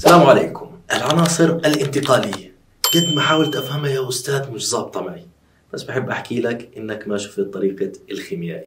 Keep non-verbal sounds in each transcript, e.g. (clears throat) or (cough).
السلام عليكم العناصر الانتقالية قد ما حاولت أفهمها يا أستاذ مش ظابطة معي بس بحب أحكي لك إنك ما شفت طريقة الخيميائي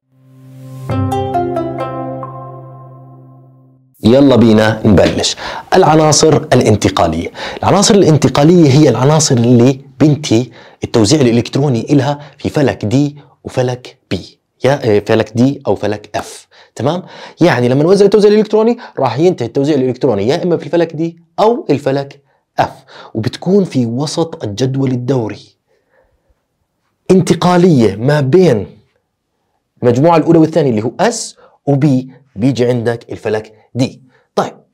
يلا بينا نبلش العناصر الانتقالية العناصر الانتقالية هي العناصر اللي بنتي التوزيع الإلكتروني إلها في فلك دي وفلك بي يا آه، فلك دي أو فلك اف تمام يعني لما نوزع التوزيع الالكتروني راح ينتهي التوزيع الالكتروني يا اما في الفلك دي او الفلك اف وبتكون في وسط الجدول الدوري انتقاليه ما بين المجموعه الاولى والثانيه اللي هو اس وبي بيجي عندك الفلك دي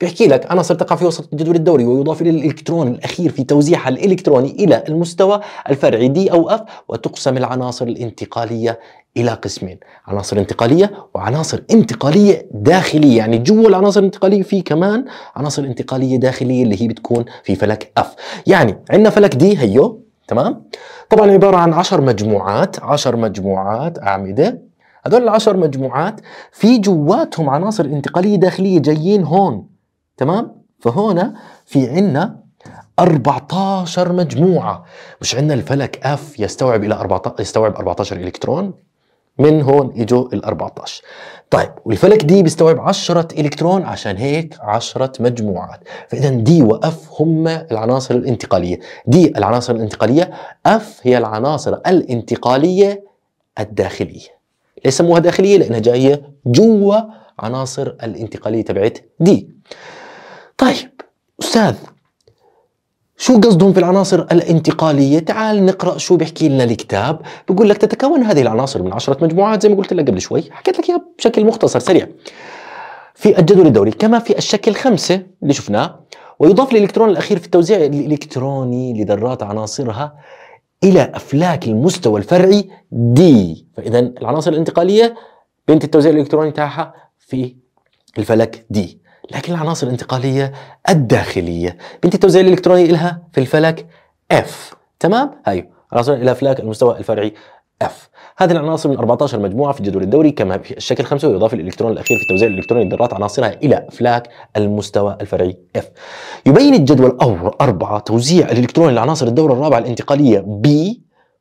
بيحكي لك عناصر تقع في وسط الجدول الدوري ويضاف الى الالكترون الاخير في توزيعها الالكتروني الى المستوى الفرعي دي او اف وتقسم العناصر الانتقاليه الى قسمين عناصر انتقاليه وعناصر انتقاليه داخليه يعني جوا العناصر الانتقاليه في كمان عناصر انتقاليه داخليه اللي هي بتكون في فلك اف يعني عندنا فلك دي هيو تمام طبعا عباره عن 10 مجموعات 10 مجموعات اعمده هذول العشر مجموعات في جواتهم عناصر انتقاليه داخليه جايين هون تمام فهنا في عنا 14 مجموعة مش عندنا الفلك اف يستوعب الى 14 يستوعب 14 الكترون من هون اجوا ال 14 طيب والفلك دي بيستوعب 10 الكترون عشان هيك 10 مجموعات فاذا دي واف هم العناصر الانتقاليه دي العناصر الانتقاليه اف هي العناصر الانتقاليه الداخليه ليش سموها داخليه لانها جايه جوا عناصر الانتقاليه تبعت دي طيب أستاذ شو قصدهم في العناصر الانتقالية؟ تعال نقرأ شو بيحكي لنا الكتاب بقول لك تتكون هذه العناصر من عشرة مجموعات زي ما قلت لك قبل شوي حكيت لك إياها بشكل مختصر سريع في الجدول الدوري كما في الشكل خمسة اللي شفناه ويضاف الإلكترون الأخير في التوزيع الإلكتروني لذرات عناصرها إلى أفلاك المستوى الفرعي دي فإذا العناصر الانتقالية بنت التوزيع الإلكتروني تاعها في الفلك دي لكن العناصر الانتقالية الداخلية بنت التوزيع الإلكتروني لها في الفلك F تمام؟ هاي عناصر إلى فلك المستوى الفرعي F هذه العناصر من 14 مجموعة في الجدول الدوري كما في الشكل 5 ويضاف الإلكترون الأخير في التوزيع الإلكتروني لذرات عناصرها إلى أفلاك المستوى الفرعي F يبين الجدول أربعة توزيع الإلكترون لعناصر الدورة الرابعة الانتقالية B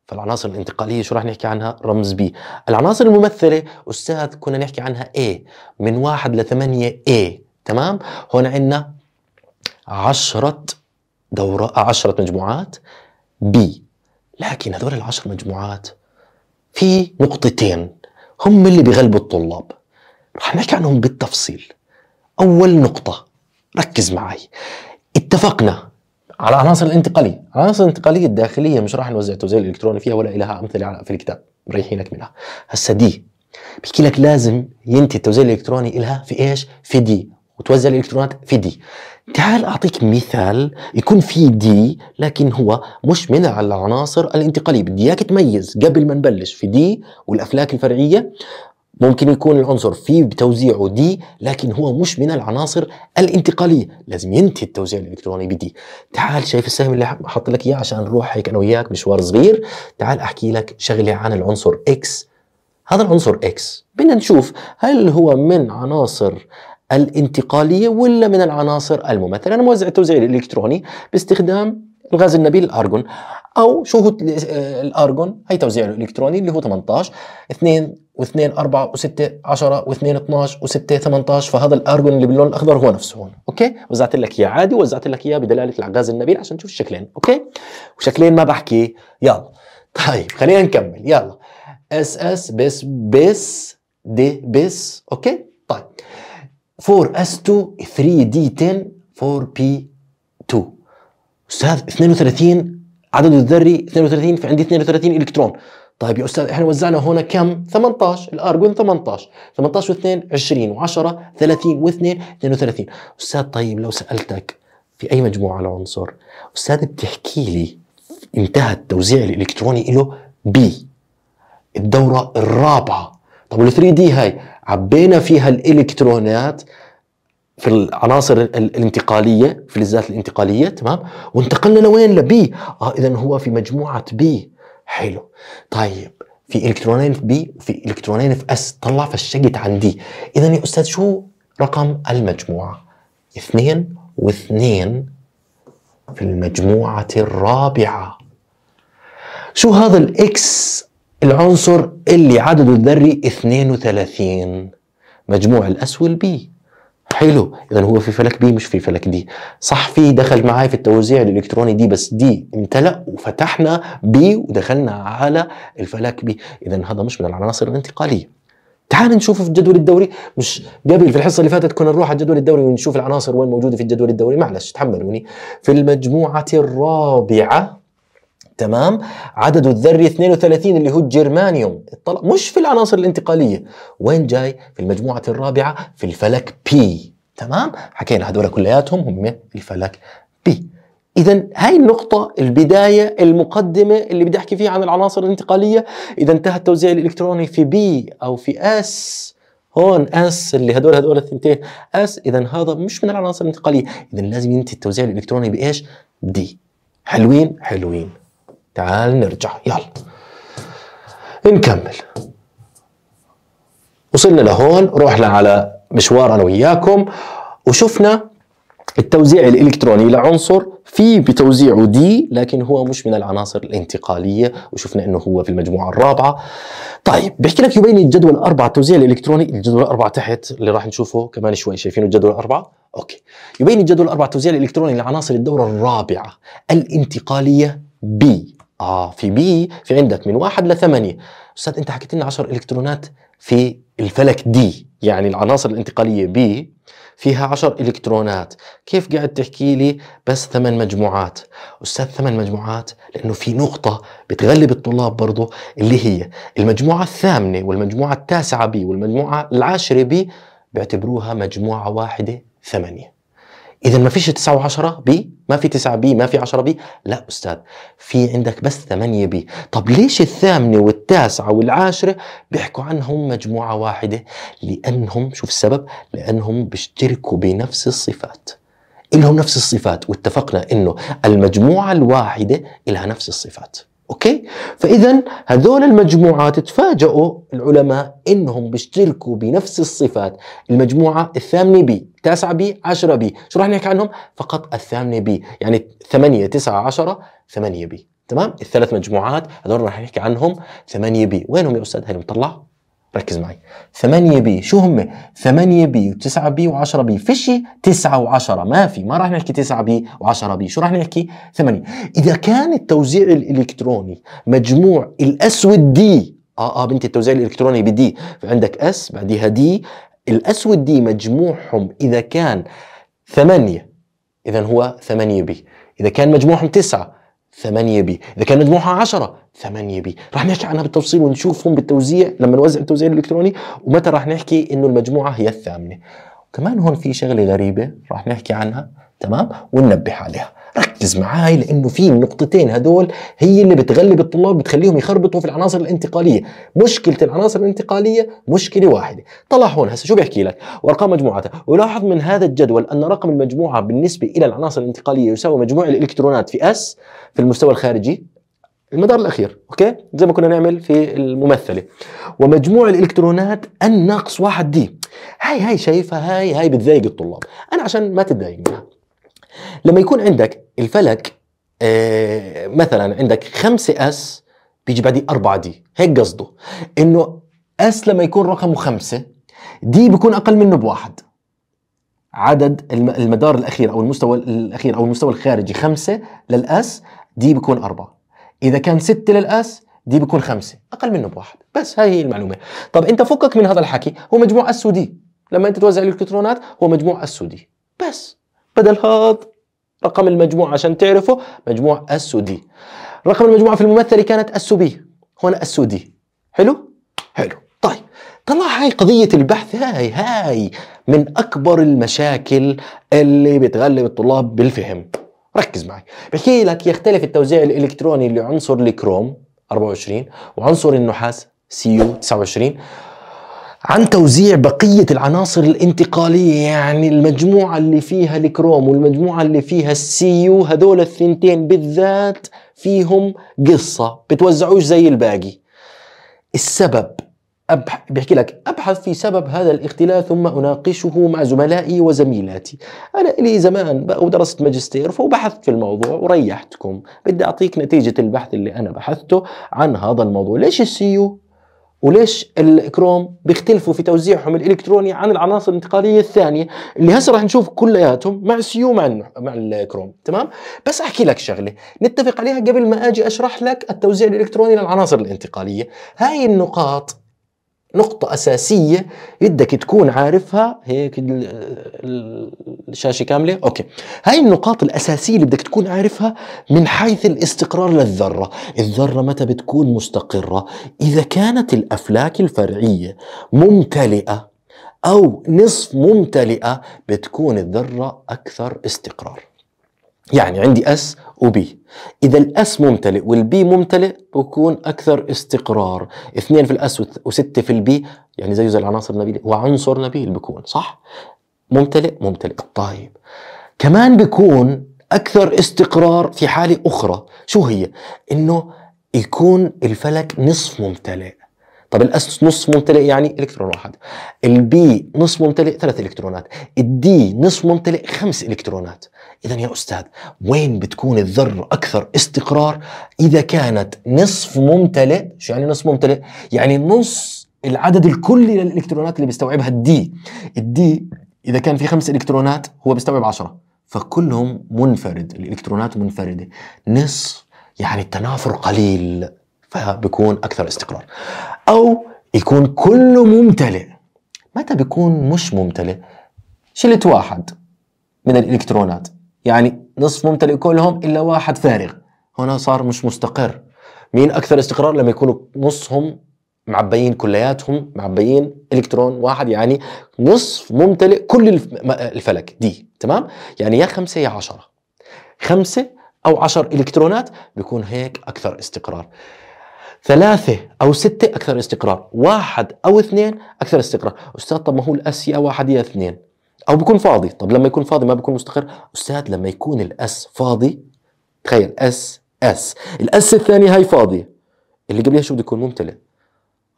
فالعناصر الانتقاليه شو راح نحكي عنها؟ رمز بي. العناصر الممثله استاذ كنا نحكي عنها A من 1 ل 8 A تمام هون عندنا عشرة دورة عشرة مجموعات بي لكن هذول العشر مجموعات في نقطتين هم اللي بيغلبوا الطلاب رح نحكي عنهم بالتفصيل أول نقطة ركز معي اتفقنا على عناصر الانتقالية عناصر الانتقالية الداخلية مش راح نوزع توزيع الإلكتروني فيها ولا إلها أمثلة في الكتاب مريحينك منها هسا دي بحكي لك لازم ينتهي التوزيع الإلكتروني إلها في إيش في دي وتوزع الالكترونات في دي تعال اعطيك مثال يكون في دي لكن هو مش من العناصر الانتقاليه بدي اياك تميز قبل ما نبلش في دي والافلاك الفرعيه ممكن يكون العنصر في بتوزيعه دي لكن هو مش من العناصر الانتقاليه لازم ينتهي التوزيع الالكتروني بدي تعال شايف السهم اللي حط لك اياه عشان نروح هيك انا وياك مشوار صغير تعال احكي لك شغله عن العنصر اكس هذا العنصر اكس بدنا نشوف هل هو من عناصر الانتقالية ولا من العناصر الممثلة أنا موزع التوزيع الإلكتروني باستخدام الغاز النبيل الأرجون أو شو هو آه، الأرجون هي توزيع الإلكتروني اللي هو 18 2 و2 4 و6 10 و2 12 و6 18 فهذا الأرجون اللي باللون الأخضر هو نفسه هون أوكي وزعت لك إياه عادي وزعت لك إياه بدلالة الغاز النبيل عشان تشوف الشكلين أوكي وشكلين ما بحكي يلا طيب خلينا نكمل يلا اس اس بس بس دي بس أوكي 4S2 3D10 4P2 استاذ 32 عدد الذري 32 في عندي 32 الكترون طيب يا استاذ احنا وزعنا هنا كم 18 الارجون 18 18 و2 20 و10 30 و2 32 استاذ طيب لو سالتك في اي مجموعه العنصر استاذ بتحكي لي انتهى التوزيع الالكتروني له بي الدوره الرابعه طب وال3 دي هاي عبينا فيها الالكترونات في العناصر الانتقاليه في الذات الانتقاليه تمام وانتقلنا لوين لبي اه اذا هو في مجموعه بي حلو طيب في الكترونين في بي وفي الكترونين في اس طلع فشقت عندي اذا يا استاذ شو رقم المجموعه اثنين واثنين في المجموعه الرابعه شو هذا الاكس العنصر اللي عدده الذري 32 مجموع الاس والبي حلو اذا هو في فلك بي مش في فلك دي صح في دخل معاي في التوزيع الالكتروني دي بس دي امتلأ وفتحنا بي ودخلنا على الفلك بي اذا هذا مش من العناصر الانتقاليه تعال نشوف في الجدول الدوري مش قبل في الحصه اللي فاتت كنا نروح على الجدول الدوري ونشوف العناصر وين موجوده في الجدول الدوري معلش تحملوني في المجموعه الرابعه تمام عدده الذري 32 اللي هو الجرمانيوم اطلع مش في العناصر الانتقاليه وين جاي في المجموعه الرابعه في الفلك بي تمام حكينا هذول كلياتهم هم الفلك بي إذا هاي النقطة البداية المقدمة اللي بدي أحكي فيها عن العناصر الانتقالية إذا انتهى التوزيع الإلكتروني في بي أو في اس هون اس اللي هدول هدول الثنتين اس إذا هذا مش من العناصر الانتقالية إذا لازم ينتهي التوزيع الإلكتروني بإيش؟ دي حلوين حلوين تعال نرجع يلا نكمل وصلنا لهون رحنا على مشوار انا وياكم وشفنا التوزيع الالكتروني لعنصر في بتوزيعه دي لكن هو مش من العناصر الانتقاليه وشفنا انه هو في المجموعه الرابعه طيب بحكي لك يبين الجدول الاربعه التوزيع الالكتروني الجدول الاربعه تحت اللي راح نشوفه كمان شوي شايفينه الجدول الاربعه اوكي يبين الجدول الاربعه التوزيع الالكتروني لعناصر الدوره الرابعه الانتقاليه بي اه في بي في عندك من واحد لثمانية استاذ انت حكيت لنا 10 الكترونات في الفلك دي يعني العناصر الانتقاليه بي فيها 10 الكترونات كيف قاعد تحكي لي بس ثمان مجموعات استاذ ثمان مجموعات لانه في نقطه بتغلب الطلاب برضه اللي هي المجموعه الثامنه والمجموعه التاسعه بي والمجموعه العاشره بي بيعتبروها مجموعه واحده ثمانيه اذا ما فيش 9 و10 بي ما في 9 بي ما في 10 بي لا استاذ في عندك بس 8 بي طب ليش الثامنه والتاسعه والعاشره بيحكوا عنهم مجموعه واحده لانهم شوف السبب لانهم بيشتركوا بنفس الصفات إلهم نفس الصفات واتفقنا انه المجموعه الواحده إلها نفس الصفات اوكي فاذا هذول المجموعات تفاجئوا العلماء انهم بيشتركوا بنفس الصفات المجموعه الثامنه بي 9 بي 10 بي شو راح نحكي عنهم فقط الثامنه بي يعني 8 9 10 8 بي تمام الثلاث مجموعات هذول راح نحكي عنهم 8 بي وينهم يا استاذ هل مطلع ركز معي 8 بي شو هم 8 بي و9 بي و10 بي فيش 9 و10 ما في ما راح نحكي 9 بي و10 بي شو راح نحكي 8 اذا كان التوزيع الالكتروني مجموع الاسود دي اه اه بنتي التوزيع الالكتروني بدي عندك اس بعديها دي الاسود دي مجموعهم اذا كان 8 اذا هو 8 بي اذا كان مجموعهم 9 8 بي اذا كان مجموعها 10 8 بي راح نحكي عنها بالتفصيل ونشوفهم بالتوزيع لما نوزع التوزيع الالكتروني ومتى راح نحكي انه المجموعه هي الثامنه كمان هون في شغله غريبه رح نحكي عنها تمام وننبه عليها ركز معاي لانه في النقطتين هدول هي اللي بتغلب الطلاب بتخليهم يخربطوا في العناصر الانتقاليه مشكله العناصر الانتقاليه مشكله واحده طلع هون هسه شو بيحكي لك وارقام مجموعتها ولاحظ من هذا الجدول ان رقم المجموعه بالنسبه الى العناصر الانتقاليه يساوي مجموع الالكترونات في اس في المستوى الخارجي المدار الاخير اوكي زي ما كنا نعمل في الممثله ومجموع الالكترونات ان ناقص واحد دي هاي هاي شايفها هاي هاي بتضايق الطلاب انا عشان ما تتضايق منها لما يكون عندك الفلك آه مثلا عندك 5 اس بيجي بعديه 4 دي هيك قصده انه اس لما يكون رقمه 5 دي بيكون اقل منه بواحد عدد المدار الاخير او المستوى الاخير او المستوى الخارجي 5 للاس دي بيكون 4 اذا كان 6 للاس دي بيكون 5 اقل منه بواحد بس هاي هي المعلومه طب انت فكك من هذا الحكي هو مجموع اس ودي لما انت توزع الالكترونات هو مجموع اس ودي بس بدل هذا رقم المجموع عشان تعرفه مجموع اس ودي رقم المجموعه في الممثله كانت اس بي هون اس ودي حلو حلو طيب طلع هاي قضية البحث هاي هاي من أكبر المشاكل اللي بتغلب الطلاب بالفهم ركز معي بحكي لك يختلف التوزيع الالكتروني لعنصر الكروم 24 وعنصر النحاس سي يو 29 عن توزيع بقية العناصر الانتقالية يعني المجموعة اللي فيها الكروم والمجموعة اللي فيها السيو هذول الثنتين بالذات فيهم قصة بتوزعوش زي الباقي السبب بيحكي لك أبحث في سبب هذا الاختلاف ثم أناقشه مع زملائي وزميلاتي أنا لي زمان بقى ودرست ماجستير فبحثت في الموضوع وريحتكم بدي أعطيك نتيجة البحث اللي أنا بحثته عن هذا الموضوع ليش السيو e وليش الكروم بيختلفوا في توزيعهم الالكتروني عن العناصر الانتقاليه الثانيه اللي هسه راح نشوف كلياتهم مع السيو e مع مع الكروم تمام بس احكي لك شغله نتفق عليها قبل ما اجي اشرح لك التوزيع الالكتروني للعناصر الانتقاليه هاي النقاط نقطة أساسية بدك تكون عارفها هيك الشاشة كاملة أوكي هاي النقاط الأساسية اللي بدك تكون عارفها من حيث الاستقرار للذرة الذرة متى بتكون مستقرة إذا كانت الأفلاك الفرعية ممتلئة أو نصف ممتلئة بتكون الذرة أكثر استقرار يعني عندي اس وبي إذا الأس ممتلئ والبي ممتلئ بكون أكثر استقرار اثنين في الأس وستة في البي يعني زيه زي العناصر النبيلة وعنصر نبيل بكون صح؟ ممتلئ ممتلئ طيب كمان بكون أكثر استقرار في حالة أخرى شو هي؟ إنه يكون الفلك نصف ممتلئ طب الاس نصف ممتلئ يعني الكترون واحد البي نصف ممتلئ ثلاث الكترونات الدي نصف ممتلئ خمس الكترونات اذا يا استاذ وين بتكون الذره اكثر استقرار اذا كانت نصف ممتلئ شو يعني نصف ممتلئ يعني نص العدد الكلي للالكترونات اللي بيستوعبها الدي الدي اذا كان في خمس الكترونات هو بيستوعب عشرة فكلهم منفرد الالكترونات منفرده نصف يعني التنافر قليل فبكون أكثر استقرار أو يكون كله ممتلئ متى بيكون مش ممتلئ شلت واحد من الإلكترونات يعني نصف ممتلئ كلهم إلا واحد فارغ هنا صار مش مستقر مين أكثر استقرار لما يكونوا نصهم معبيين كلياتهم معبيين الكترون واحد يعني نصف ممتلئ كل الفلك دي تمام يعني يا خمسة يا عشرة خمسة أو عشر إلكترونات بيكون هيك أكثر استقرار ثلاثة أو ستة أكثر استقرار واحد أو اثنين أكثر استقرار أستاذ طب ما هو الأس يا واحد يا اثنين أو بيكون فاضي طب لما يكون فاضي ما بيكون مستقر أستاذ لما يكون الأس فاضي تخيل أس أس الأس الثانية هاي فاضية اللي قبلها شو بده يكون ممتلئ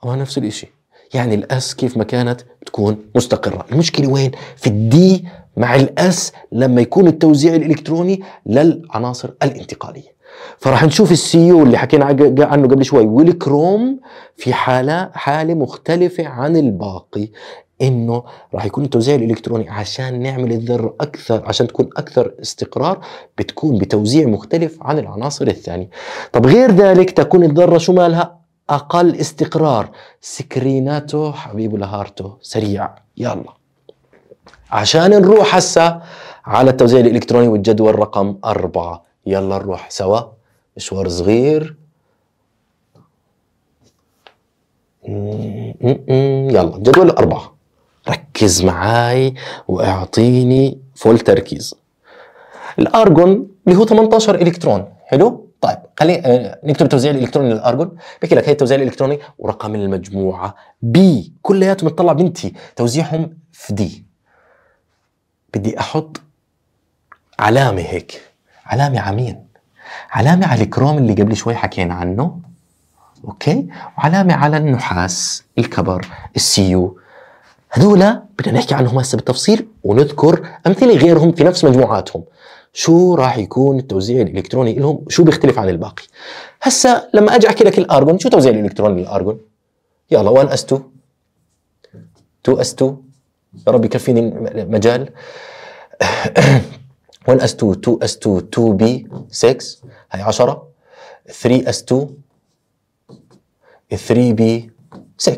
هو نفس الإشي يعني الأس كيف ما كانت تكون مستقرة المشكلة وين في الدي مع الأس لما يكون التوزيع الإلكتروني للعناصر الانتقالية فراح نشوف يو e اللي حكينا عنه قبل شوي والكروم في حاله حاله مختلفه عن الباقي انه راح يكون التوزيع الالكتروني عشان نعمل الذره اكثر عشان تكون اكثر استقرار بتكون بتوزيع مختلف عن العناصر الثانيه طب غير ذلك تكون الذره شو مالها اقل استقرار سكريناته حبيب لهارته سريع يلا عشان نروح هسه على التوزيع الالكتروني والجدول رقم أربعة يلا نروح سوا مشوار صغير يلا جدول أربعة ركز معاي وأعطيني فول تركيز الأرجون اللي هو 18 إلكترون حلو طيب خلينا آه، نكتب التوزيع الالكتروني للارجون بحكي لك هي التوزيع الالكتروني ورقم المجموعه بي كلياتهم بتطلع بنتي توزيعهم في دي بدي احط علامه هيك علامة على مين؟ علامة على الكروم اللي قبل شوي حكينا عنه اوكي وعلامة على النحاس الكبر السيو هذولا بدنا نحكي عنهم هسه بالتفصيل ونذكر امثله غيرهم في نفس مجموعاتهم شو راح يكون التوزيع الالكتروني لهم شو بيختلف عن الباقي هسه لما اجي احكي لك الارجون شو توزيع الالكتروني للارجون يلا 1 اس 2 2 اس 2 يا رب يكفيني مجال (clears throat) 1s2 2s2 2b6 هي 10 3s2 3b6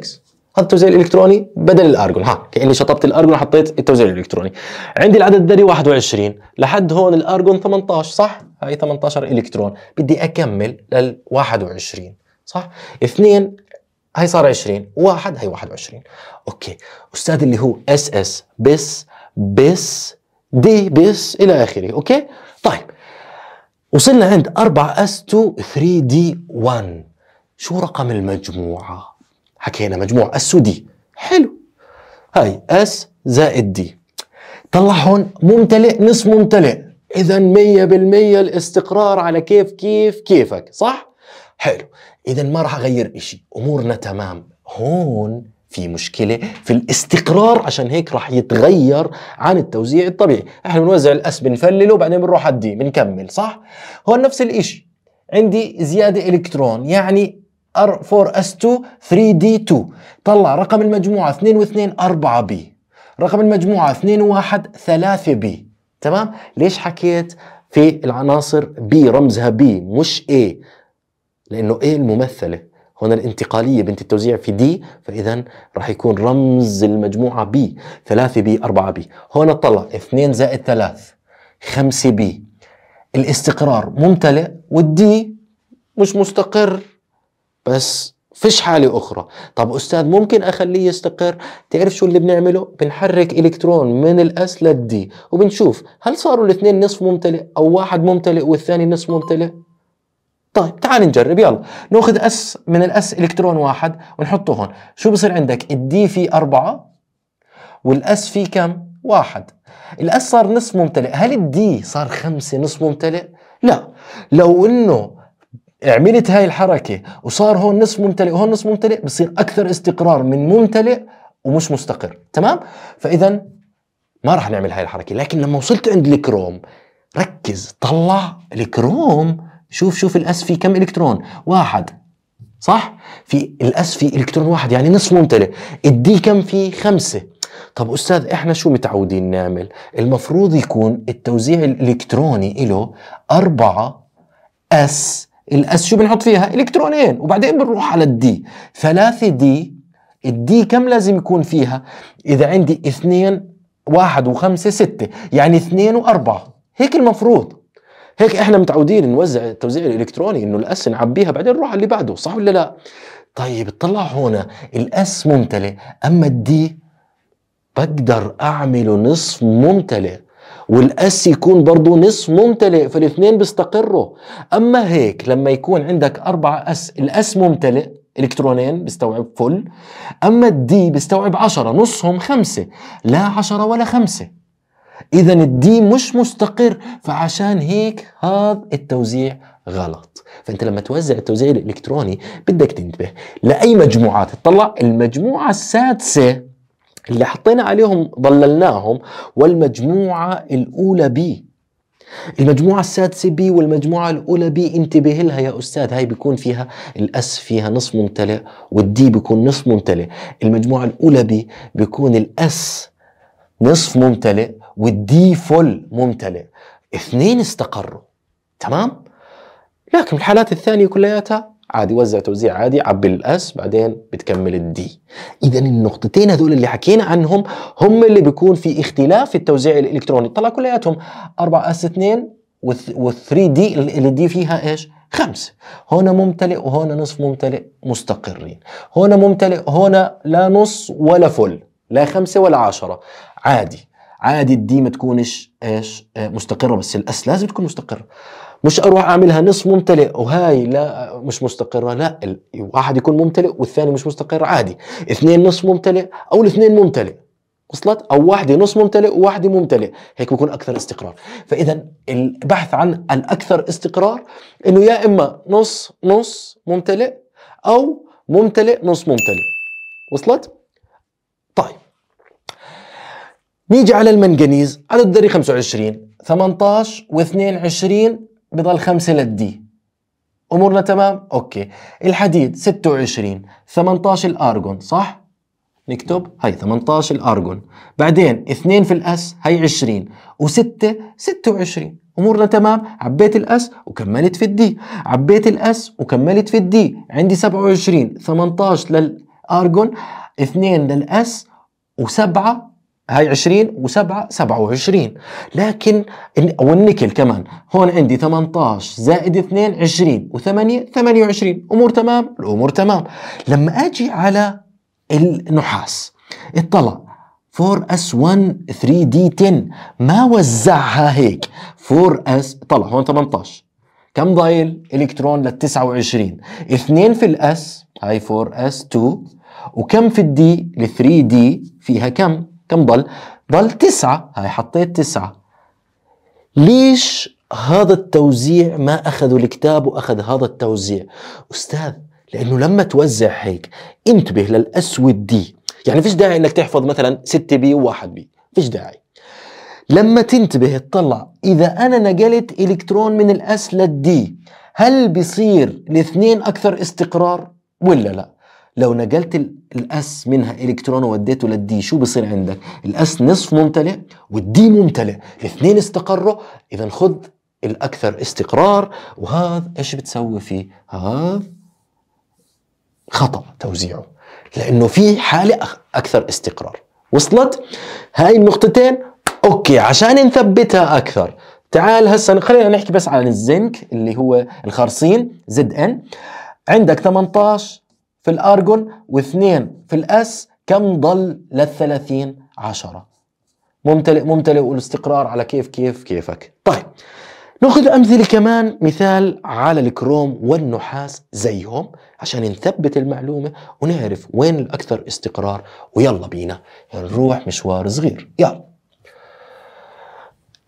هذا التوزيع الالكتروني بدل الارجون ها كاني شطبت الارجون وحطيت التوزيع الالكتروني عندي العدد الذري 21 لحد هون الارجون 18 صح هاي 18 الكترون بدي اكمل لل 21 صح اثنين هاي صار 20 1 هاي 21 اوكي استاذ اللي هو اس اس بس بس دي بيس الى اخره اوكي طيب وصلنا عند 4 اس 2 3 دي 1 شو رقم المجموعه حكينا مجموع اس ودي حلو هاي اس زائد دي طلع هون ممتلئ نصف ممتلئ اذا 100% الاستقرار على كيف كيف كيفك صح حلو اذا ما راح اغير شيء امورنا تمام هون في مشكلة في الاستقرار عشان هيك راح يتغير عن التوزيع الطبيعي احنا بنوزع الاس بنفلله وبعدين بنروح على الدي بنكمل صح هون نفس الاشي عندي زيادة الكترون يعني R4S2 3D2 طلع رقم المجموعة 2 و 2 4 b رقم المجموعة 2 و 1 3 b تمام ليش حكيت في العناصر B رمزها B مش A لأنه A الممثلة هنا الانتقالية بنت التوزيع في دي فإذا راح يكون رمز المجموعة بي 3 بي 4 بي هنا طلع 2 زائد 3 5 بي الاستقرار ممتلئ والدي مش مستقر بس فيش حالة أخرى طب أستاذ ممكن أخليه يستقر تعرف شو اللي بنعمله بنحرك إلكترون من الأس للدي وبنشوف هل صاروا الاثنين نصف ممتلئ أو واحد ممتلئ والثاني نصف ممتلئ طيب تعال نجرب يلا ناخذ اس من الاس الكترون واحد ونحطه هون شو بصير عندك الدي فيه أربعة والاس فيه كم واحد الاس صار نصف ممتلئ هل الدي صار خمسة نصف ممتلئ لا لو انه عملت هاي الحركة وصار هون نصف ممتلئ وهون نصف ممتلئ بصير أكثر استقرار من ممتلئ ومش مستقر تمام فإذا ما راح نعمل هاي الحركة لكن لما وصلت عند الكروم ركز طلع الكروم شوف شوف الاس في كم الكترون واحد صح في الاس في الكترون واحد يعني نصف ممتلئ الدي كم في خمسة طب استاذ احنا شو متعودين نعمل المفروض يكون التوزيع الالكتروني له أربعة اس الاس شو بنحط فيها الكترونين وبعدين بنروح على الدي ثلاثة دي الدي كم لازم يكون فيها اذا عندي اثنين واحد وخمسة ستة يعني اثنين واربعة هيك المفروض هيك احنا متعودين نوزع التوزيع الالكتروني انه الاس نعبيها بعدين نروح على اللي بعده صح ولا لا طيب اطلع هنا الاس ممتلئ اما الدي بقدر اعمله نصف ممتلئ والاس يكون برضه نصف ممتلئ فالاثنين بيستقروا اما هيك لما يكون عندك اربع اس الاس ممتلئ الكترونين بيستوعب فل اما الدي بيستوعب عشرة نصهم خمسة لا عشرة ولا خمسة اذا الدين مش مستقر فعشان هيك هذا التوزيع غلط فانت لما توزع التوزيع الالكتروني بدك تنتبه لاي مجموعات تطلع المجموعه السادسه اللي حطينا عليهم ضللناهم والمجموعه الاولى بي المجموعة السادسة بي والمجموعة الأولى بي انتبه لها يا أستاذ هاي بيكون فيها الأس فيها نصف ممتلئ والدي بيكون نصف ممتلئ المجموعة الأولى بي بيكون الأس نصف ممتلئ والدي فل ممتلئ اثنين استقروا تمام لكن الحالات الثانيه كلياتها عادي وزع توزيع عادي عبي الاس بعدين بتكمل الدي اذا النقطتين هذول اللي حكينا عنهم هم اللي بيكون في اختلاف في التوزيع الالكتروني طلع كلياتهم 4 اس 2 وال3 دي اللي الدي فيها ايش خمسة هنا ممتلئ وهنا نصف ممتلئ مستقرين هنا ممتلئ هنا لا نص ولا فل لا خمسة ولا عشرة عادي عادي دي ما تكونش ايش آه، مستقره بس الاس لازم تكون مستقره مش اروح اعملها نص ممتلئ وهاي لا مش مستقره لا واحد يكون ممتلئ والثاني مش مستقر عادي اثنين نص ممتلئ او الاثنين ممتلئ وصلت او واحده نص ممتلئ وواحده ممتلئ هيك بكون اكثر استقرار فاذا البحث عن الاكثر استقرار انه يا اما نص نص ممتلئ او ممتلئ نص ممتلئ وصلت نيجي على المنجنيز عدد الذري 25 18 و22 بضل 5 للدي امورنا تمام اوكي الحديد 26 18 الارجون صح نكتب هي 18 الارجون بعدين 2 في الاس هي 20 و6 26 امورنا تمام عبيت الاس وكملت في الدي عبيت الاس وكملت في الدي عندي 27 18 للارجون 2 للاس و7 هاي 20 و7 27 لكن او النيكل كمان هون عندي 18 زائد 2 20 و8 28 امور تمام الامور تمام لما اجي على النحاس اطلع 4S1 3D10 ما وزعها هيك 4S طلع هون 18 كم ضايل الكترون لل 29 2 في الاس هاي 4S2 وكم في الدي لل 3D فيها كم كم ضل؟ ضل تسعة هاي حطيت تسعة ليش هذا التوزيع ما أخذوا الكتاب وأخذ هذا التوزيع أستاذ لأنه لما توزع هيك انتبه للأسود دي يعني فيش داعي أنك تحفظ مثلا 6 بي و1 بي فيش داعي لما تنتبه اطلع إذا أنا نقلت إلكترون من الأس للدي هل بصير الاثنين أكثر استقرار ولا لا لو نجلت الاس منها الكترون ووديته للدي شو بصير عندك الاس نصف ممتلئ والدي ممتلئ الاثنين استقروا اذا خذ الاكثر استقرار وهذا ايش بتسوي فيه هذا خطا توزيعه لانه في حاله اكثر استقرار وصلت هاي النقطتين اوكي عشان نثبتها اكثر تعال هسه خلينا نحكي بس عن الزنك اللي هو الخرصين زد ان عندك 18 في الأرجون واثنين في الأس كم ضل للثلاثين عشرة ممتلئ ممتلئ والاستقرار على كيف كيف كيفك طيب ناخذ أمثلة كمان مثال على الكروم والنحاس زيهم عشان نثبت المعلومة ونعرف وين الأكثر استقرار ويلا بينا نروح مشوار صغير يلا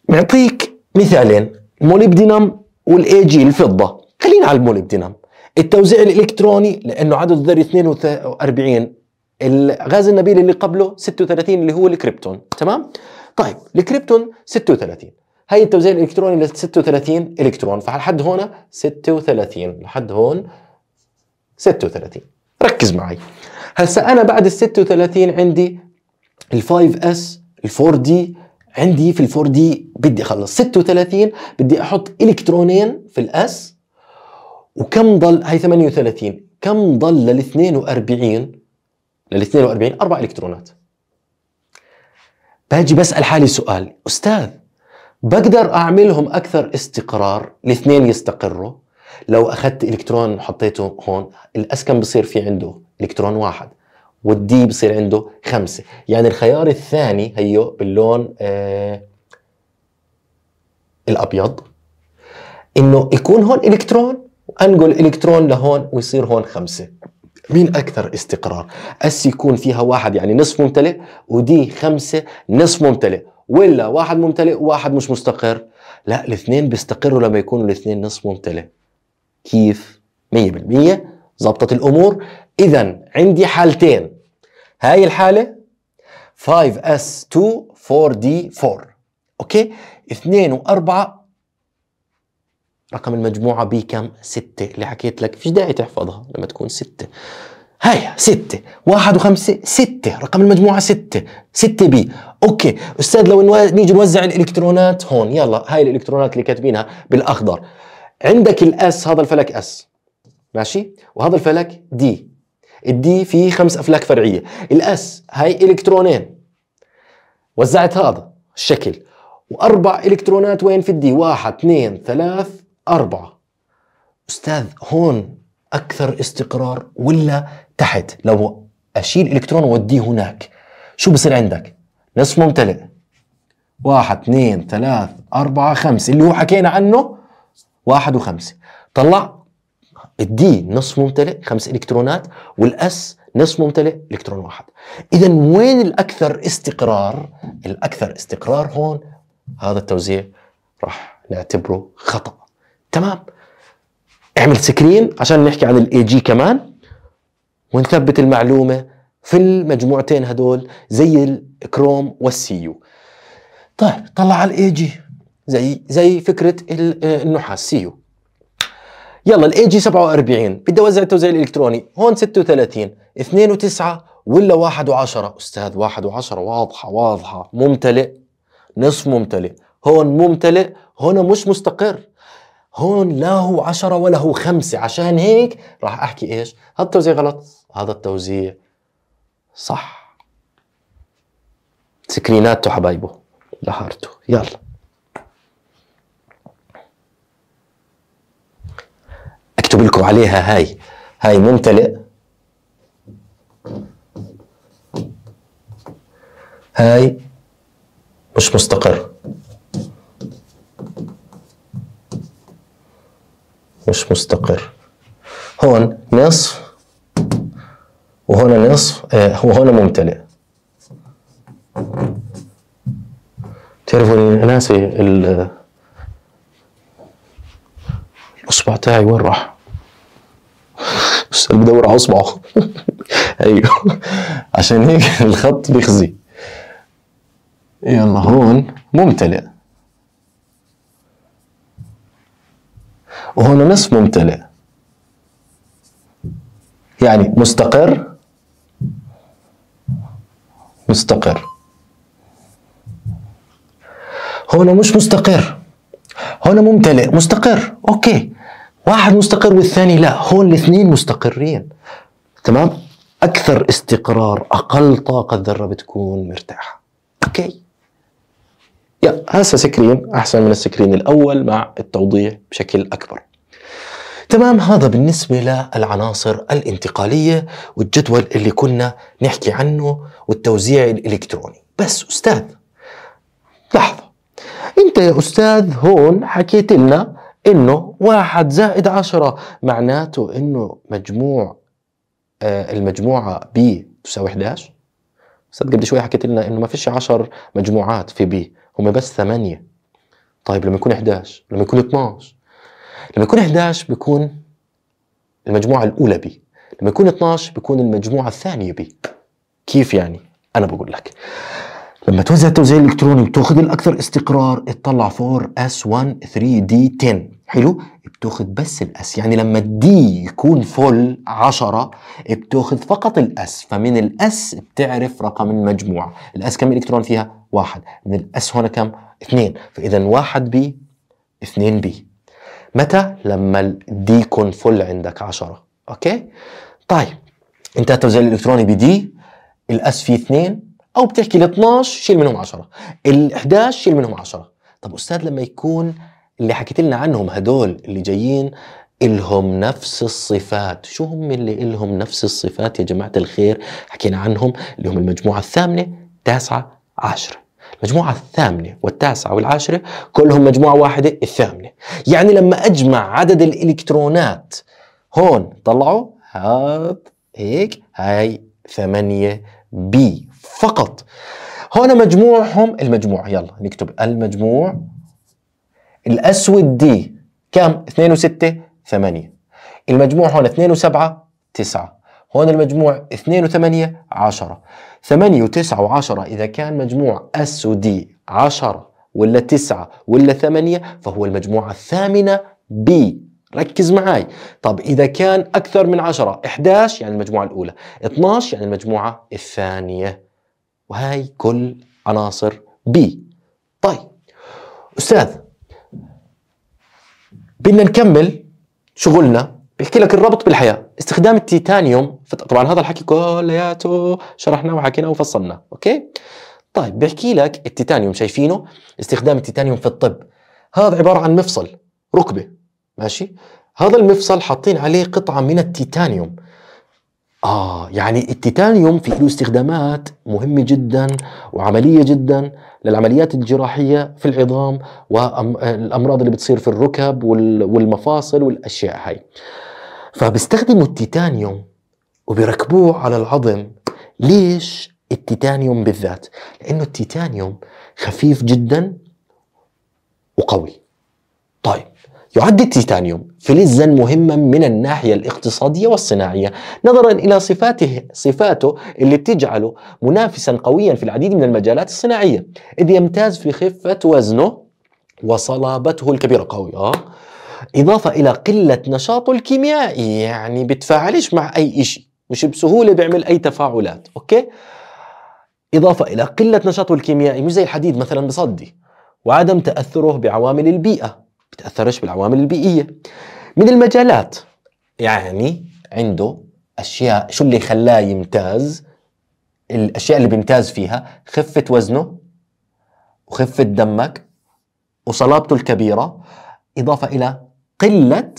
نعطيك مثالين مولبدينم والاي جي الفضة خلينا على المولبدينم التوزيع الالكتروني لانه عدد الذري 42 الغاز النبيل اللي قبله 36 اللي هو الكريبتون تمام طيب الكريبتون 36 هي التوزيع الالكتروني ل 36 الكترون فلحد هون 36 لحد هون 36 ركز معي هسا انا بعد ال 36 عندي ال 5 اس ال 4 دي عندي في ال 4 دي بدي اخلص 36 بدي احط الكترونين في الاس وكم ضل هي 38 كم ضل لل 42 لل 42 اربع الكترونات باجي بسال حالي سؤال استاذ بقدر اعملهم اكثر استقرار الاثنين يستقروا لو اخذت الكترون وحطيته هون الاسكن بصير في عنده الكترون واحد والدي بصير عنده خمسة يعني الخيار الثاني هيو باللون آه الابيض انه يكون هون الكترون انقل الكترون لهون ويصير هون خمسه مين اكثر استقرار اس يكون فيها واحد يعني نصف ممتلئ ودي خمسه نصف ممتلئ ولا واحد ممتلئ وواحد مش مستقر لا الاثنين بيستقروا لما يكونوا الاثنين نصف ممتلئ كيف 100% ظبطت الامور اذا عندي حالتين هاي الحاله 5s2 4d4 اوكي 2 و4 رقم المجموعة بي كم؟ ستة اللي حكيت لك فيش داعي تحفظها لما تكون ستة هاي ستة واحد وخمسة ستة رقم المجموعة ستة ستة بي أوكي أستاذ لو نيجي نوزع الإلكترونات هون يلا هاي الإلكترونات اللي كاتبينها بالأخضر عندك الأس هذا الفلك أس ماشي وهذا الفلك دي الدي فيه خمس أفلاك فرعية الأس هاي إلكترونين وزعت هذا الشكل وأربع إلكترونات وين في الدي واحد اثنين ثلاث أربعة أستاذ هون أكثر استقرار ولا تحت لو أشيل إلكترون وأوديه هناك شو بصير عندك نصف ممتلئ واحد اثنين ثلاث أربعة خمسة اللي هو حكينا عنه واحد وخمسة طلع الدي نصف ممتلئ خمس إلكترونات والأس نصف ممتلئ إلكترون واحد إذا وين الأكثر استقرار الأكثر استقرار هون هذا التوزيع راح نعتبره خطأ تمام اعمل سكرين عشان نحكي عن الاي جي كمان ونثبت المعلومه في المجموعتين هدول زي الكروم والسيو طيب طلع على الاي جي زي زي فكره آه، النحاس سيو يلا الاي جي 47 بدي اوزع التوزيع الالكتروني هون 36 2 و9 ولا 1 و10 استاذ 1 و10 واضحه واضحه ممتلئ نصف ممتلئ هون ممتلئ هنا مش مستقر هون لا هو عشرة ولا هو خمسة عشان هيك راح أحكي إيش هذا التوزيع غلط هذا التوزيع صح سكريناته حبايبه لحارته يلا اكتب لكم عليها هاي هاي ممتلئ هاي مش مستقر مش مستقر هون نصف وهنا نصف آه وهنا ممتلئ بتعرفوا اني ناسي الاصبع تاعي وين راح؟ (laughs) بدور على اصبعه (laughs) ايوه عشان هيك (laughs) الخط بيخزي يلا هون ممتلئ وهنا نصف ممتلئ يعني مستقر مستقر هنا مش مستقر هنا ممتلئ مستقر اوكي واحد مستقر والثاني لا هون الاثنين مستقرين تمام اكثر استقرار اقل طاقه الذره بتكون مرتاحه اوكي هسه سكرين احسن من السكرين الاول مع التوضيح بشكل اكبر تمام هذا بالنسبة للعناصر الانتقالية والجدول اللي كنا نحكي عنه والتوزيع الإلكتروني بس أستاذ لحظة أنت يا أستاذ هون حكيت لنا إنه واحد زائد عشرة معناته إنه مجموع آه، المجموعة بي تساوي 11 أستاذ قبل شوي حكيت لنا إنه ما فيش 10 مجموعات في بي هم بس ثمانية طيب لما يكون 11 لما يكون 12 لما يكون 11 بيكون المجموعة الأولى بي لما يكون 12 بيكون المجموعة الثانية بي كيف يعني؟ أنا بقول لك لما توزع التوزيع الإلكتروني بتاخذ الأكثر استقرار اطلع 4 s 1 3 d 10 حلو؟ بتاخذ بس الاس يعني لما الدي يكون فل 10 بتاخذ فقط الاس فمن الاس بتعرف رقم المجموعة الاس كم الكترون فيها؟ واحد من الاس هنا كم؟ اثنين فاذا واحد بي اثنين بي متى لما الدي يكون فل عندك 10 اوكي طيب انت التوزيع الالكتروني بدي الاس فيه اثنين او بتحكي ال 12 شيل منهم 10 ال 11 شيل منهم 10 طب استاذ لما يكون اللي حكيت لنا عنهم هدول اللي جايين إلهم نفس الصفات شو هم اللي إلهم نفس الصفات يا جماعة الخير حكينا عنهم اللي هم المجموعة الثامنة تاسعة عشرة المجموعة الثامنة والتاسعة والعاشرة كلهم مجموعة واحدة الثامنة يعني لما أجمع عدد الإلكترونات هون طلعوا هاد هيك هاي ثمانية بي فقط هون مجموعهم المجموع يلا نكتب المجموع الأسود دي كم؟ 2 و 6 8 المجموع هون 2 و 7 9 هون المجموع 2 و8 10 8 و9 و10 إذا كان مجموع S و D 10 ولا 9 ولا 8 فهو المجموعة الثامنة B ركز معاي طب إذا كان أكثر من 10 11 يعني المجموعة الأولى 12 يعني المجموعة الثانية وهي كل عناصر B طيب أستاذ بدنا نكمل شغلنا بيحكي لك الربط بالحياة استخدام التيتانيوم طبعا هذا الحكي كلياته شرحناه وحكيناه وفصلناه اوكي طيب بحكي لك التيتانيوم شايفينه استخدام التيتانيوم في الطب هذا عباره عن مفصل ركبه ماشي هذا المفصل حاطين عليه قطعه من التيتانيوم آه يعني التيتانيوم في له استخدامات مهمة جدا وعملية جدا للعمليات الجراحية في العظام والأمراض اللي بتصير في الركب والمفاصل والأشياء هاي فبيستخدموا التيتانيوم وبيركبوه على العظم ليش التيتانيوم بالذات لانه التيتانيوم خفيف جدا وقوي طيب يعد التيتانيوم فلزا مهما من الناحية الاقتصادية والصناعية نظرا إلى صفاته صفاته اللي بتجعله منافسا قويا في العديد من المجالات الصناعية إذ يمتاز في خفة وزنه وصلابته الكبيرة قوية آه إضافة إلى قلة نشاطه الكيميائي يعني بتفاعلش مع أي إشي مش بسهولة بيعمل أي تفاعلات أوكي إضافة إلى قلة نشاطه الكيميائي مش زي الحديد مثلا بصدي وعدم تأثره بعوامل البيئة بتأثرش بالعوامل البيئية من المجالات يعني عنده أشياء شو اللي خلاه يمتاز الأشياء اللي بيمتاز فيها خفة وزنه وخفة دمك وصلابته الكبيرة إضافة إلى قلة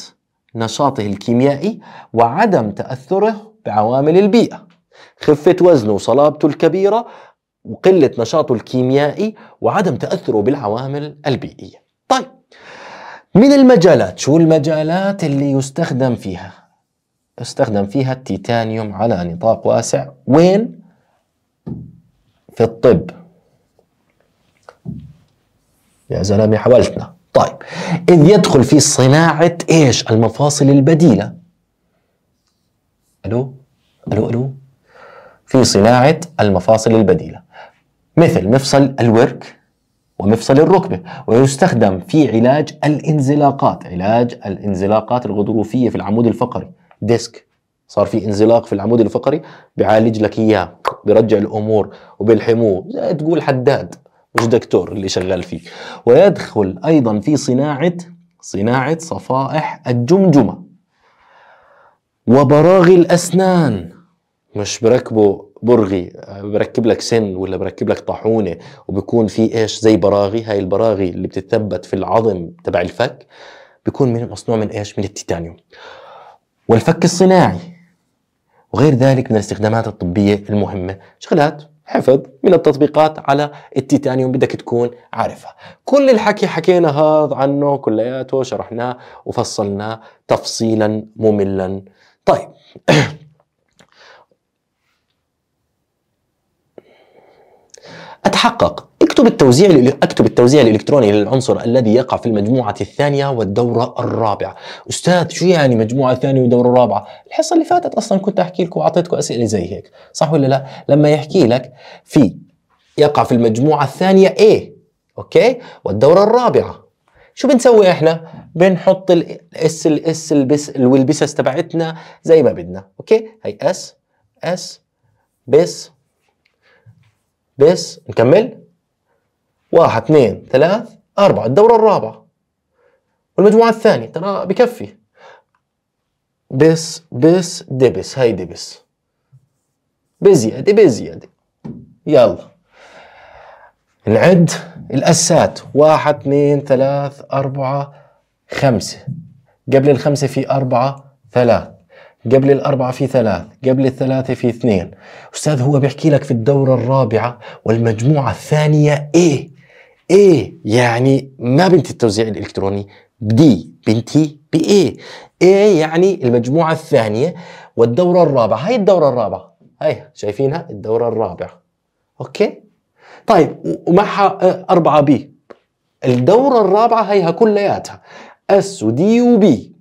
نشاطه الكيميائي وعدم تأثره بعوامل البيئة خفة وزنه وصلابته الكبيرة وقلة نشاطه الكيميائي وعدم تأثره بالعوامل البيئية طيب من المجالات شو المجالات اللي يستخدم فيها يستخدم فيها التيتانيوم على نطاق واسع وين في الطب يا زلمه حاولتنا طيب إذ يدخل في صناعة إيش المفاصل البديلة ألو ألو ألو في صناعة المفاصل البديلة مثل مفصل الورك ومفصل الركبة ويستخدم في علاج الانزلاقات علاج الانزلاقات الغضروفية في العمود الفقري ديسك صار في انزلاق في العمود الفقري بيعالج لك اياه بيرجع الامور وبيلحموه تقول حداد مش دكتور اللي شغال فيه ويدخل أيضا في صناعة صناعة صفائح الجمجمة وبراغي الأسنان مش بركبه برغي بركب لك سن ولا بركب لك طاحونه وبكون في ايش زي براغي هاي البراغي اللي بتتثبت في العظم تبع الفك بيكون من مصنوع من ايش من التيتانيوم والفك الصناعي وغير ذلك من الاستخدامات الطبيه المهمه شغلات حفظ من التطبيقات على التيتانيوم بدك تكون عارفها كل الحكي حكينا هذا عنه كلياته شرحناه وفصلناه تفصيلا مملا طيب (coughs) أتحقق اكتب التوزيع اكتب التوزيع الالكتروني للعنصر الذي يقع في المجموعه الثانيه والدوره الرابعه استاذ شو يعني مجموعه ثانيه ودوره رابعه الحصه اللي فاتت اصلا كنت احكي لكم واعطيتكم اسئله زي هيك صح ولا لا لما يحكي لك في يقع في المجموعه الثانيه A اوكي والدوره الرابعه شو بنسوي احنا بنحط الاس الاس البس والبسس تبعتنا زي ما بدنا اوكي هي اس اس بس بس نكمل واحد اثنين ثلاث أربعة الدورة الرابعة والمجموعة الثانية ترى بكفي بس بس دبس هاي دبس بزيادة بزيادة يلا نعد الأسات واحد اثنين ثلاث أربعة خمسة قبل الخمسة في أربعة ثلاث قبل الأربعة في ثلاث قبل الثلاثة في اثنين أستاذ هو بيحكي لك في الدورة الرابعة والمجموعة الثانية إيه ايه يعني ما بنتي التوزيع الالكتروني بدي بنتي بايه ايه يعني المجموعه الثانيه والدوره الرابعه هاي الدوره الرابعه هاي شايفينها الدوره الرابعه اوكي طيب ومعها آه، أربعة بي الدوره الرابعه هيها كلياتها اس ودي وبي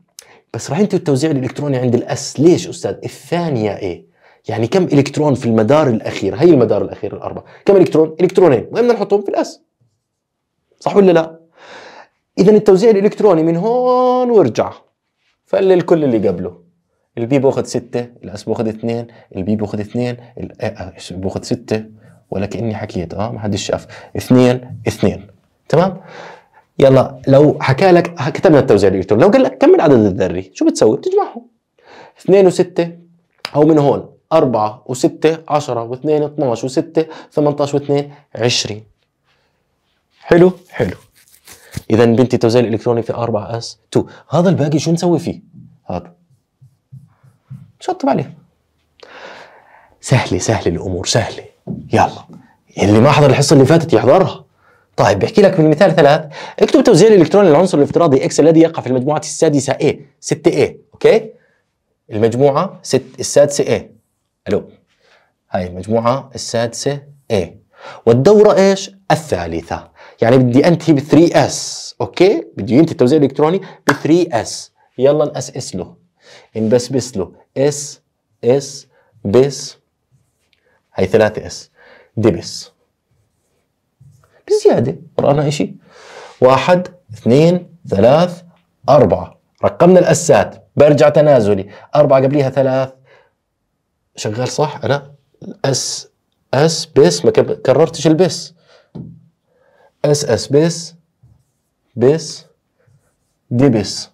بس راح انتوا التوزيع الالكتروني عند الاس ليش استاذ الثانيه ايه يعني كم الكترون في المدار الاخير هي المدار الاخير الاربعه كم الكترون الكترونين بدنا نحطهم في الاس صح ولا لا؟ اذا التوزيع الالكتروني من هون وارجع فقال الكل اللي قبله البي باخذ ستة الاس باخذ اثنين البي باخذ اثنين الاس آه، آه، باخذ ستة ولا كاني حكيت اه ما حدش شاف اثنين اثنين تمام يلا لو حكى لك كتبنا التوزيع الالكتروني لو قال لك كم العدد الذري شو بتسوي بتجمعهم اثنين وستة او من هون أربعة وستة عشرة واثنين اثناش وستة 18 واثنين عشرين حلو حلو اذا بنتي التوزيع الالكتروني في 4 اس 2 هذا الباقي شو نسوي فيه هذا شطب عليه سهله سهله الامور سهله يلا اللي ما حضر الحصه اللي فاتت يحضرها طيب بحكي لك بالمثال ثلاث اكتب توزيع الالكتروني للعنصر الافتراضي اكس الذي يقع في المجموعه السادسه اي 6 اي اوكي المجموعه ست السادسه اي الو هاي المجموعه السادسه اي والدوره ايش الثالثه يعني بدي انتهي ب 3 اس اوكي بده ينتهي التوزيع الالكتروني ب 3 اس يلا نأسس له نبسبس له اس اس بس هي 3 اس دبس بزياده ورانا شيء واحد اثنين ثلاث أربعة رقمنا الأسات برجع تنازلي أربعة قبليها ثلاث شغال صح أنا أس أس بس ما كررتش البس اس اس بس بس دي بيس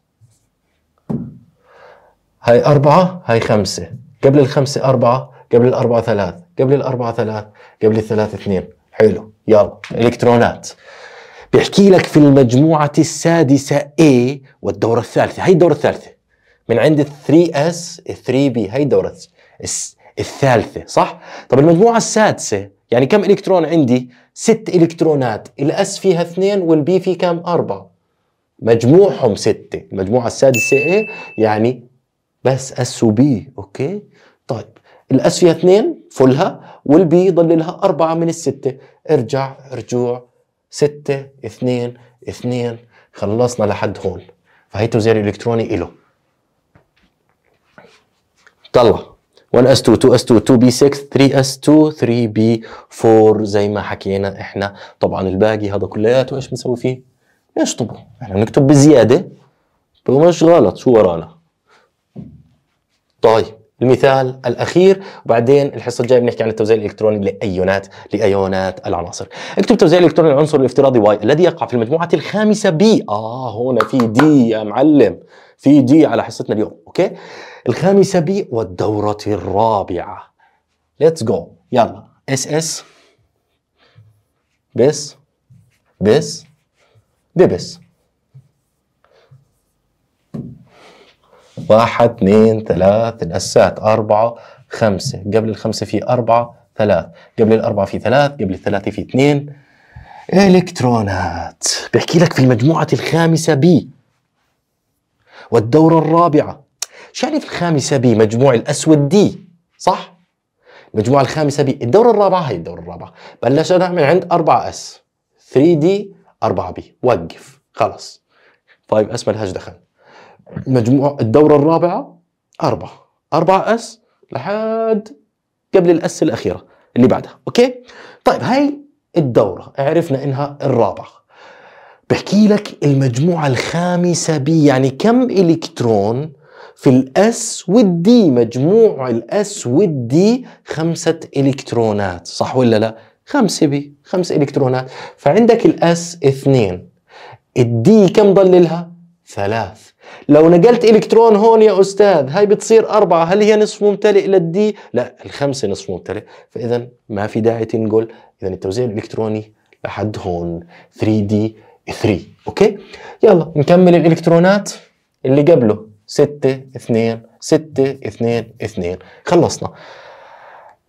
هاي أربعة هاي خمسة قبل الخمسة أربعة قبل الأربعة ثلاث قبل الأربعة ثلاث قبل الثلاث اثنين حلو يلا إلكترونات بيحكي لك في المجموعة السادسة A والدورة الثالثة هي الدورة الثالثة من عند 3S 3B هي الدورة الثالثة صح؟ طب المجموعة السادسة يعني كم إلكترون عندي؟ ست الكترونات الاس فيها اثنين والبي فيه كام اربعة مجموعهم ستة المجموعة السادسة ايه يعني بس اس وبي اوكي طيب الاس فيها اثنين فلها والبي ضل لها اربعة من الستة ارجع رجوع ستة اثنين اثنين خلصنا لحد هون فهيته زير الكتروني إله طلع 1s2 2s2 2b6 3s2 3b4 زي ما حكينا احنا طبعا الباقي هذا كلياته ايش بنسوي فيه؟ نشطبه احنا يعني بنكتب بزياده مش غلط شو ورانا طيب المثال الاخير وبعدين الحصه الجايه بنحكي عن التوزيع الالكتروني لايونات لايونات العناصر اكتب توزيع الالكتروني العنصر الافتراضي واي الذي يقع في المجموعه الخامسه بي اه هنا في دي يا معلم في دي على حصتنا اليوم اوكي الخامسة بي والدورة الرابعة let's go يلا اس اس بس بس ببس واحد اثنين ثلاث الأسات أربعة خمسة قبل الخمسة في أربعة ثلاث قبل الأربعة في ثلاث قبل الثلاثة في اثنين إلكترونات بحكي لك في المجموعة الخامسة بي والدورة الرابعة شو يعني في الخامسة بي مجموع الأسود دي صح؟ المجموعة الخامسة بي الدورة الرابعة هي الدورة الرابعة بلشنا من عند 4 اس 3 دي 4 بي وقف خلص 5 طيب، اس مالهاش دخل مجموع الدورة الرابعة 4 4 اس لحد قبل الاس الأخيرة اللي بعدها اوكي؟ طيب هاي الدورة عرفنا انها الرابعة بحكي لك المجموعة الخامسة بي يعني كم إلكترون في الاس والدي مجموع الاس والدي خمسة الكترونات صح ولا لا خمسة بي خمس الكترونات فعندك الاس اثنين الدي كم ضل لها ثلاث لو نقلت الكترون هون يا استاذ هاي بتصير أربعة هل هي نصف ممتلئ للدي لا الخمسة نصف ممتلئ فاذا ما في داعي تنقل اذا التوزيع الالكتروني لحد هون 3 دي 3 اوكي يلا نكمل الالكترونات اللي قبله 6 2 6 2 2 خلصنا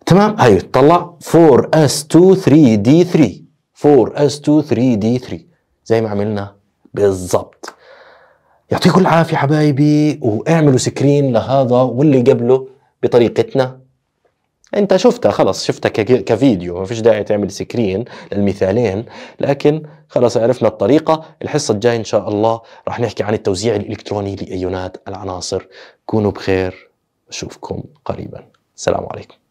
تمام هاي طلع 4 s 2 3 d 3 4 s 2 3 d 3 زي ما عملنا بالضبط يعطيكم العافيه حبايبي واعملوا سكرين لهذا واللي قبله بطريقتنا انت شفتها خلص شفتها كفيديو ما فيش داعي تعمل سكرين للمثالين لكن خلص عرفنا الطريقة الحصة الجاية ان شاء الله رح نحكي عن التوزيع الالكتروني لايونات العناصر كونوا بخير اشوفكم قريبا السلام عليكم